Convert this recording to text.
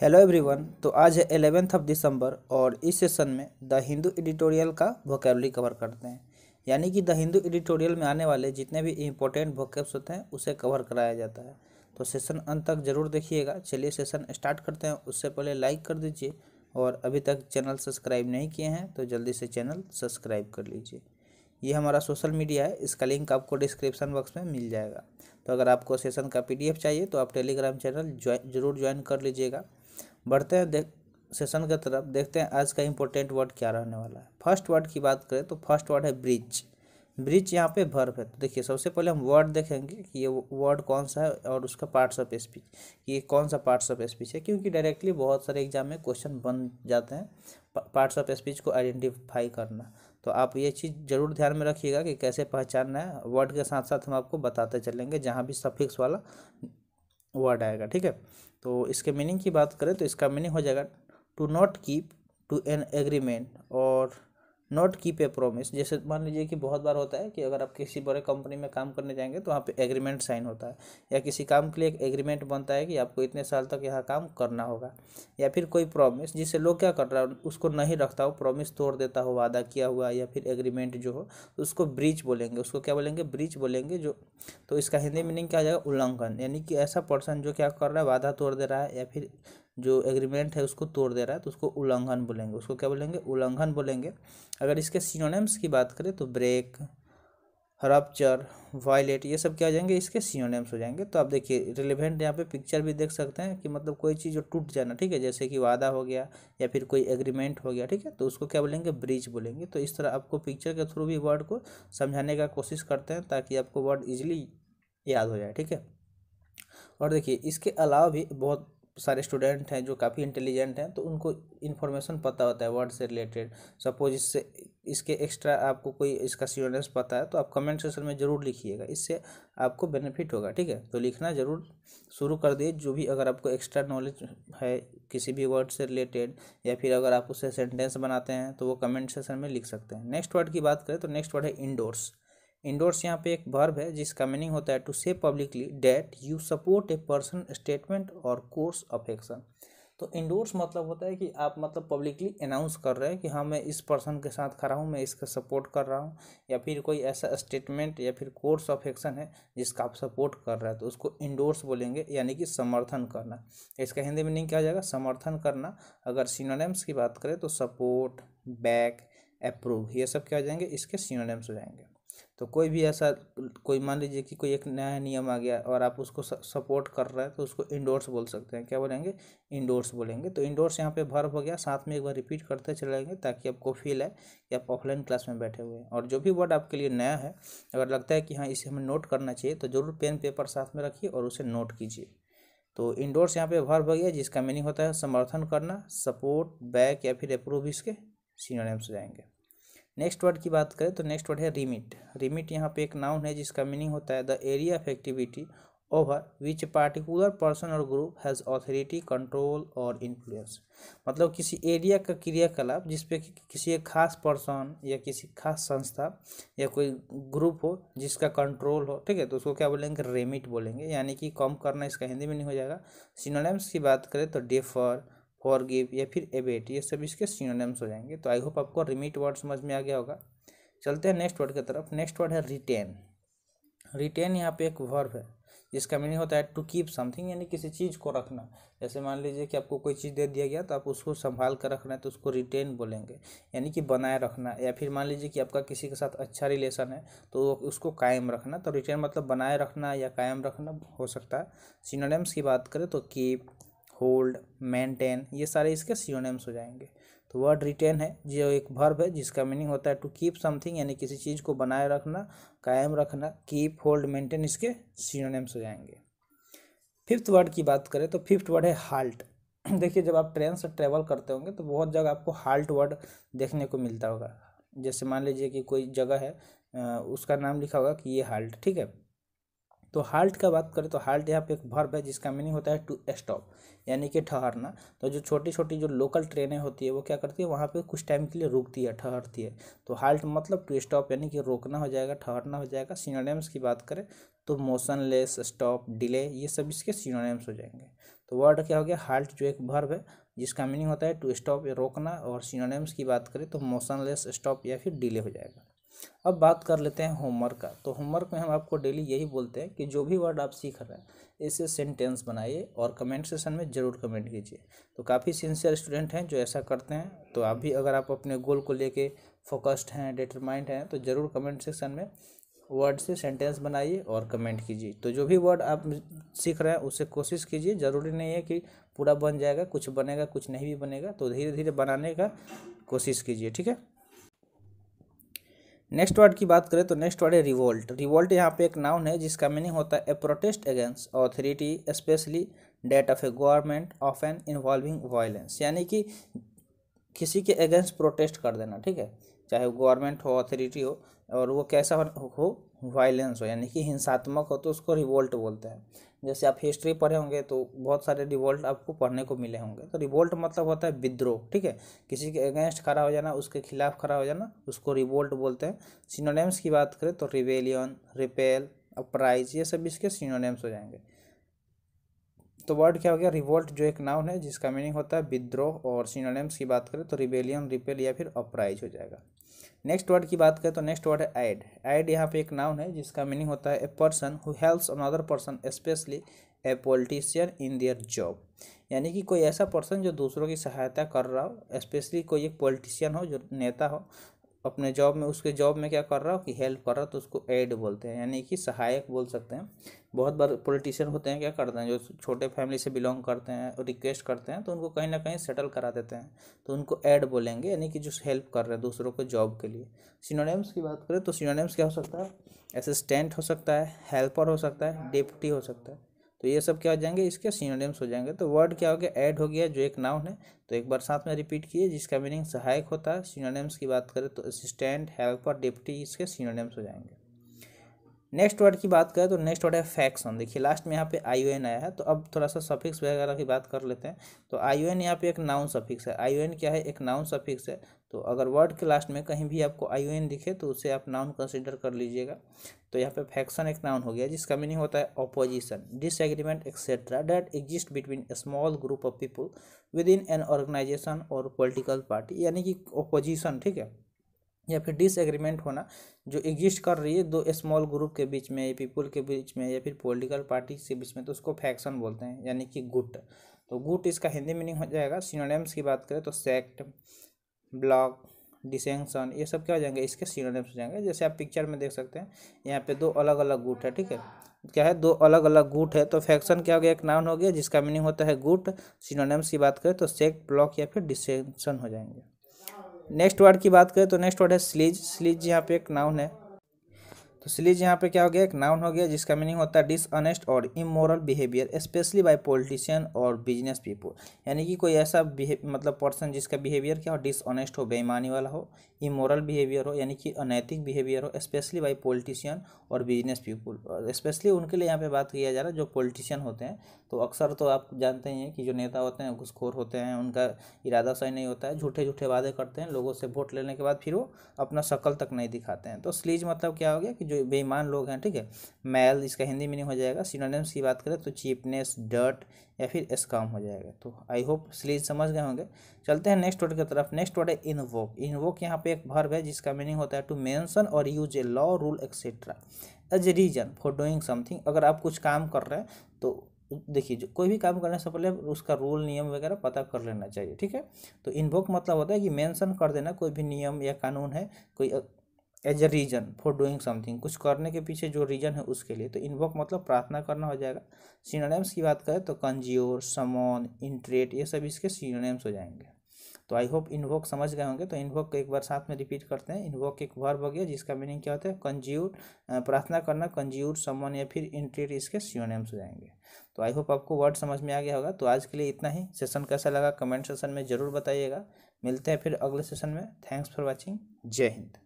hello everyone तो आज है एलेवेंथ ऑफ दिसंबर और इस सेशन में द हिंदू एडिटोरियल का वोकेबली कवर करते हैं यानी कि द हिंदू एडिटोरियल में आने वाले जितने भी इंपॉर्टेंट वोकेब्स होते हैं उसे कवर कराया जाता है तो सेशन अंत तक जरूर देखिएगा चलिए सेशन स्टार्ट करते हैं उससे पहले लाइक कर दीजिए और अभी तक चैनल सब्सक्राइब नहीं किए हैं तो जल्दी से चैनल सब्सक्राइब कर लीजिए ये हमारा सोशल मीडिया है इसका लिंक आपको डिस्क्रिप्शन बॉक्स में मिल जाएगा तो अगर आपको सेशन का पीडीएफ चाहिए तो आप टेलीग्राम चैनल जरूर ज्वाइन कर लीजिएगा बढ़ते हैं देख सेशन की तरफ देखते हैं आज का इंपॉर्टेंट वर्ड क्या रहने वाला है फर्स्ट वर्ड की बात करें तो फर्स्ट वर्ड है ब्रिज ब्रिज यहाँ पे भर्व है तो देखिए सबसे पहले हम वर्ड देखेंगे कि ये वर्ड कौन सा है और उसका पार्ट्स ऑफ स्पीच ये कौन सा पार्ट्स ऑफ स्पीच है क्योंकि डायरेक्टली बहुत सारे एग्जाम में क्वेश्चन बन जाते हैं पार्ट्स ऑफ स्पीच को आइडेंटिफाई करना तो आप ये चीज़ ज़रूर ध्यान में रखिएगा कि कैसे पहचानना है वर्ड के साथ साथ हम आपको बताते चलेंगे जहाँ भी सफिक्स वाला वर्ड आएगा ठीक है तो इसके मीनिंग की बात करें तो इसका मीनिंग हो जाएगा to not keep to an agreement और नॉट कीप ए प्रोमिस जैसे मान लीजिए कि बहुत बार होता है कि अगर आप किसी बड़े कंपनी में काम करने जाएंगे तो वहाँ पे एग्रीमेंट साइन होता है या किसी काम के लिए एक एग्रीमेंट बनता है कि आपको इतने साल तक यहाँ काम करना होगा या फिर कोई प्रोमिस जिसे लोग क्या कर रहा है उसको नहीं रखता हो प्रोमिस तोड़ देता हो वादा किया हुआ या फिर एग्रीमेंट जो हो तो उसको ब्रीच बोलेंगे उसको क्या बोलेंगे ब्रीच बोलेंगे जो तो इसका हिंदी मीनिंग क्या आ जाएगा उल्लंघन यानी कि ऐसा पर्सन जो क्या कर रहा है वादा तोड़ दे रहा है या फिर जो एग्रीमेंट है उसको तोड़ दे रहा है तो उसको उल्लंघन बोलेंगे उसको क्या बोलेंगे उल्लंघन बोलेंगे अगर इसके सिनोनिम्स की बात करें तो ब्रेक रप्चर वायलेट ये सब क्या हो जाएंगे इसके सिनोनिम्स हो जाएंगे तो आप देखिए रिलेवेंट यहाँ पे पिक्चर भी देख सकते हैं कि मतलब कोई चीज़ जो टूट जाना ठीक है जैसे कि वादा हो गया या फिर कोई एग्रीमेंट हो गया ठीक है तो उसको क्या बोलेंगे ब्रिज बोलेंगे तो इस तरह आपको पिक्चर के थ्रू भी वर्ड को समझाने का कोशिश करते हैं ताकि आपको वर्ड ईजिली याद हो जाए ठीक है और देखिए इसके अलावा भी बहुत सारे स्टूडेंट हैं जो काफ़ी इंटेलिजेंट हैं तो उनको इन्फॉर्मेशन पता होता है वर्ड से रिलेटेड सपोज इससे इसके एक्स्ट्रा आपको कोई इसका सीरियस पता है तो आप कमेंट सेक्शन में ज़रूर लिखिएगा इससे आपको बेनिफिट होगा ठीक है तो लिखना ज़रूर शुरू कर दिए जो भी अगर आपको एक्स्ट्रा नॉलेज है किसी भी वर्ड से रिलेटेड या फिर अगर आप उससे सेंटेंस बनाते हैं तो वो कमेंट सेक्शन में लिख सकते हैं नेक्स्ट वर्ड की बात करें तो नेक्स्ट वर्ड है इंडोर्स इंडोर्स यहाँ पे एक वर्ब है जिसका मीनिंग होता है to say publicly that you support a person statement और कोर्स ऑफ एक्शन तो इंडोर्स मतलब होता है कि आप मतलब पब्लिकली अनाउंस कर रहे हैं कि हाँ मैं इस पर्सन के साथ खड़ा हूँ मैं इसका सपोर्ट कर रहा हूँ या फिर कोई ऐसा स्टेटमेंट या फिर कोर्स ऑफ एक्शन है जिसका आप सपोर्ट कर रहे हैं तो उसको इंडोर्स बोलेंगे यानी कि समर्थन करना इसका हिंदी मीनिंग क्या हो जाएगा समर्थन करना अगर सिनोनेम्स की बात करें तो सपोर्ट बैक अप्रूव ये सब क्या हो जाएंगे इसके सीनोनेम्स हो जाएंगे तो कोई भी ऐसा कोई मान लीजिए कि कोई एक नया नियम आ गया और आप उसको सपोर्ट कर रहे हैं तो उसको इंडोर्स बोल सकते हैं क्या बोलेंगे इंडोर्स बोलेंगे तो इंडोर्स यहाँ पे भर हो गया साथ में एक बार रिपीट करते चलेंगे ताकि आपको फील है कि आप ऑफलाइन क्लास में बैठे हुए हैं और जो भी वर्ड आपके लिए नया है अगर लगता है कि हाँ इसे हमें नोट करना चाहिए तो ज़रूर पेन पेपर साथ में रखिए और उसे नोट कीजिए तो इंडोर्स यहाँ पर भर हो गया जिसका मीनिंग होता है समर्थन करना सपोर्ट बैक या फिर अप्रूव इसके सीनियर एम्स जाएंगे नेक्स्ट वर्ड की बात करें तो नेक्स्ट वर्ड है रिमिट रिमिट यहाँ पे एक नाउन है जिसका मीनिंग होता है the area of activity over which particular person और ग्रुप हैज़ ऑथोरिटी कंट्रोल और इन्फ्लुएंस मतलब किसी एरिया का क्रियाकलाप जिस पे कि किसी एक खास पर्सन या किसी खास संस्था या कोई ग्रुप हो जिसका कंट्रोल हो ठीक है तो उसको क्या बोलेंगे रेमिट बोलेंगे यानी कि कम करना इसका हिंदी में नहीं हो जाएगा सिनोलम्स की बात करें तो डेफर फॉर या फिर एबेट ये सब इसके सीनोनेम्स हो जाएंगे तो आई होप आपको रिमिट वर्ड समझ में आ गया होगा चलते हैं नेक्स्ट वर्ड की तरफ नेक्स्ट वर्ड है रिटेन रिटेन यहाँ पे एक वर्ब है जिसका मीनिंग होता है टू कीप समथिंग यानी किसी चीज़ को रखना जैसे मान लीजिए कि आपको कोई चीज़ दे दिया गया तो आप उसको संभाल कर रखना है तो उसको रिटेन बोलेंगे यानी कि बनाए रखना या फिर मान लीजिए कि आपका किसी के साथ अच्छा रिलेशन है तो उसको कायम रखना तो रिटेन मतलब बनाए रखना या कायम रखना हो सकता है सिनोनिम्स की बात करें तो कीप होल्ड मेंटेन ये सारे इसके सीओनेम्स हो जाएंगे तो वर्ड रिटेन है जो एक वर्ब है जिसका मीनिंग होता है टू कीप समथिंग यानी किसी चीज़ को बनाए रखना कायम रखना कीप होल्ड मेंटेन इसके सीओनेम्स हो जाएंगे फिफ्थ वर्ड की बात करें तो फिफ्थ वर्ड है हाल्ट देखिए जब आप ट्रेन से ट्रेवल करते होंगे तो बहुत जगह आपको हाल्ट वर्ड देखने को मिलता होगा जैसे मान लीजिए कि कोई जगह है उसका नाम लिखा होगा कि ये हाल्ट ठीक है तो हाल्ट का बात करें तो हाल्ट यहाँ पे एक भर्व है जिसका मीनिंग होता है टू स्टॉप यानी कि ठहरना तो जो छोटी छोटी जो लोकल ट्रेनें होती है वो क्या करती है वहाँ पे कुछ टाइम के लिए रुकती है ठहरती है तो हाल्ट मतलब टू स्टॉप यानी कि रोकना हो जाएगा ठहरना हो जाएगा सीनोनेम्स की बात करें तो मोशनलेस स्टॉप डिले ये सब इसके सीनोनेम्स हो जाएंगे तो वर्ड क्या हो गया हाल्ट जो एक भर्व है जिसका मीनिंग होता है टू स्टॉप रोकना और सीनोनेम्स की बात करें तो मोशनलेस स्टॉप या फिर डिले हो जाएगा अब बात कर लेते हैं होमवर्क का तो होमवर्क में हम आपको डेली यही बोलते हैं कि जो भी वर्ड आप सीख रहे हैं इसे सेंटेंस बनाइए और कमेंट सेशन में ज़रूर कमेंट कीजिए तो काफ़ी सिंसियर स्टूडेंट हैं जो ऐसा करते हैं तो आप भी अगर आप अपने गोल को लेके फोकस्ड हैं डिटरमाइंड हैं तो ज़रूर कमेंट सेक्शन में वर्ड से सेंटेंस बनाइए और कमेंट कीजिए तो जो भी वर्ड आप सीख रहे हैं उसे कोशिश कीजिए ज़रूरी नहीं है कि पूरा बन जाएगा कुछ बनेगा कुछ नहीं भी बनेगा तो धीरे धीरे बनाने का कोशिश कीजिए ठीक है नेक्स्ट वर्ड की बात करें तो नेक्स्ट वर्ड है रिवोल्ट रिवोल्ट यहाँ पे एक नाउन है जिसका मीनिंग होता है a protest against authority especially that of a government of an involving violence यानी कि किसी के अगेंस्ट प्रोटेस्ट कर देना ठीक है चाहे वो गवर्नमेंट हो ऑथोरिटी हो और वो कैसा हो वायलेंस हो यानी कि हिंसात्मक हो तो उसको रिवोल्ट बोलते हैं जैसे आप हिस्ट्री पढ़े होंगे तो बहुत सारे रिवोल्ट आपको पढ़ने को मिले होंगे तो रिवोल्ट मतलब होता है विद्रोह ठीक है किसी के अगेंस्ट खड़ा हो जाना उसके खिलाफ खड़ा हो जाना उसको रिवोल्ट बोलते हैं सिनोनेम्स की बात करें तो रिवेलियन रिपेल अपराइज ये सब इसके सिनोनेम्स हो जाएंगे तो वर्ड क्या हो गया रिवोल्ट जो एक नाउन है जिसका मीनिंग होता है विद्रोह और सिनोनिम्स की बात करें तो रिबेलियन रिपेल या फिर अपराइज हो जाएगा नेक्स्ट वर्ड की बात करें तो नेक्स्ट वर्ड है एड एड यहाँ पे एक नाउन है जिसका मीनिंग होता है a person who helps another person especially a politician in their job यानी कि कोई ऐसा पर्सन जो दूसरों की सहायता कर रहा हो स्पेशली कोई एक पोलिटिशियन हो जो नेता हो अपने जॉब में उसके जॉब में क्या कर रहा हो कि हेल्प कर रहा तो उसको एड बोलते हैं यानी कि सहायक बोल सकते हैं बहुत बार पॉलिटिशियन होते हैं क्या करते हैं जो छोटे फैमिली से बिलोंग करते हैं और रिक्वेस्ट करते हैं तो उनको कहीं ना कहीं सेटल करा देते हैं तो उनको एड बोलेंगे यानी कि जो हेल्प कर रहे हैं दूसरों को जॉब के लिए सिनोनेम्स की बात करें तो सिनोनेम्स क्या हो सकता है असिस्टेंट हो सकता है हेल्पर हो सकता है डेप्टी हो सकता है तो ये सब क्या हो जाएंगे इसके सीनोनिम्स हो जाएंगे तो वर्ड क्या हो गया ऐड हो गया जो एक नाउन है तो एक बार साथ में रिपीट किए जिसका मीनिंग सहायक होता है सीनोनिम्स की बात करें तो असिस्टेंट हेल्पर डिप्टी इसके सीनोनिम्स हो जाएंगे नेक्स्ट वर्ड की बात करें तो नेक्स्ट वर्ड है फैक्सन देखिए लास्ट में यहाँ पे आई एन आया है तो अब थोड़ा सा सफिक्स वगैरह की बात कर लेते हैं तो आई एन यहाँ पे एक नाउन सफिक्स है आई एन क्या है एक नाउन सफिक्स है तो अगर वर्ड के लास्ट में कहीं भी आपको आई एन दिखे तो उसे आप नाउन कंसिडर कर लीजिएगा तो यहाँ पे फैक्शन एक नाउन हो गया जिसका मीनिंग होता है opposition disagreement etcetera that exist between a small group of people within an organisation और पॉलिटिकल पार्टी यानी कि ऑपोजिशन ठीक है या फिर डिसएग्रीमेंट होना जो एग्जिस्ट कर रही है दो स्मॉल ग्रुप के बीच में पीपल के बीच में या फिर पोलिटिकल पार्टी के बीच में तो उसको फैक्शन बोलते हैं यानी कि गुट तो गुट इसका हिंदी मीनिंग हो जाएगा सीनोनेम्स की बात करें तो सेक्ट ब्लॉक डिसेंशन ये सब क्या हो जाएंगे इसके सीनोनिम्स हो जाएंगे जैसे आप पिक्चर में देख सकते हैं यहाँ पे दो अलग अलग गुट है ठीक है क्या है दो अलग अलग गुट है तो फैक्शन क्या हो गया एक नाउन हो गया जिसका मीनिंग होता है गुट सीनोनिम्स की बात करें तो सेक्ट ब्लॉक या फिर डिसेंशन हो जाएंगे नेक्स्ट वर्ड की बात करें तो नेक्स्ट वर्ड है स्लीज स्लीज यहाँ पे एक नाउन है तो स्लीज यहाँ पे क्या हो गया एक नाउन हो गया जिसका मीनिंग होता है डिसऑनेस्ट और immoral behaviour especially by politician और बिजनेस पीपल यानी कि कोई ऐसा मतलब पर्सन जिसका बिहेवियर क्या हो डिसऑनेस्ट हो बेईमानी वाला हो इमोरल बिहेवियर हो यानी कि अनैतिक बिहेवियर हो स्पेशली बाय पॉलिटिशियन और बिजनेस पीपल स्पेशली उनके लिए यहाँ पे बात किया जा रहा है जो पॉलिटिशियन होते हैं तो अक्सर तो आप जानते ही हैं कि जो नेता होते हैं घुसखोर होते हैं उनका इरादा सही नहीं होता है झूठे झूठे वादे करते हैं लोगों से वोट लेने के बाद फिर वो अपना शक्ल तक नहीं दिखाते हैं तो स्लीज मतलब क्या हो गया कि जो बेईमान लोग हैं ठीक है मैल इसका हिंदी मीनिंग हो जाएगा सीनोनेम्स की बात करें तो चीपनेस डर्ट या फिर स्काम हो जाएगा तो आई होप स्लीज समझ गए होंगे चलते हैं नेक्स्ट वर्ड की तरफ नेक्स्ट वर्ड है इनवोक इनवोक यहाँ पे एक भर्व है जिसका मीनिंग होता है टू मेंशन और use a law rule etcetera as a reason for doing something अगर आप कुछ काम कर रहे हैं तो देखिए जो कोई भी काम करने से पहले उसका रूल नियम वगैरह पता कर लेना चाहिए ठीक है तो इन्वोक मतलब होता है कि मेंशन कर देना कोई भी नियम या कानून है कोई as a reason for doing something कुछ करने के पीछे जो रीजन है उसके लिए तो इन्वोक मतलब प्रार्थना करना हो जाएगा सीनोनेम्स की बात करें तो कंज्योर समोन इंट्रेट ये सब इसके सीनोनेम्स हो जाएंगे तो आई होप इन्वोक समझ गए होंगे तो इन्वोक एक बार साथ में रिपीट करते हैं इन्वोक एक वर्ब हो गया जिसका मीनिंग क्या होता है कंज्यूर प्रार्थना करना कंज्यूर समन या फिर इंट्रेट इसके सियोनेम्स हो जाएंगे तो आई होप आपको वर्ड समझ में आ गया होगा तो आज के लिए इतना ही सेशन कैसा लगा कमेंट सेशन में ज़रूर बताइएगा मिलते हैं फिर अगले सेशन में थैंक्स फॉर वॉचिंग जय हिंद